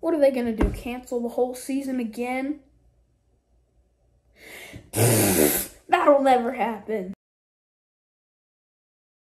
What are they going to do? Cancel the whole season again? That'll never happen.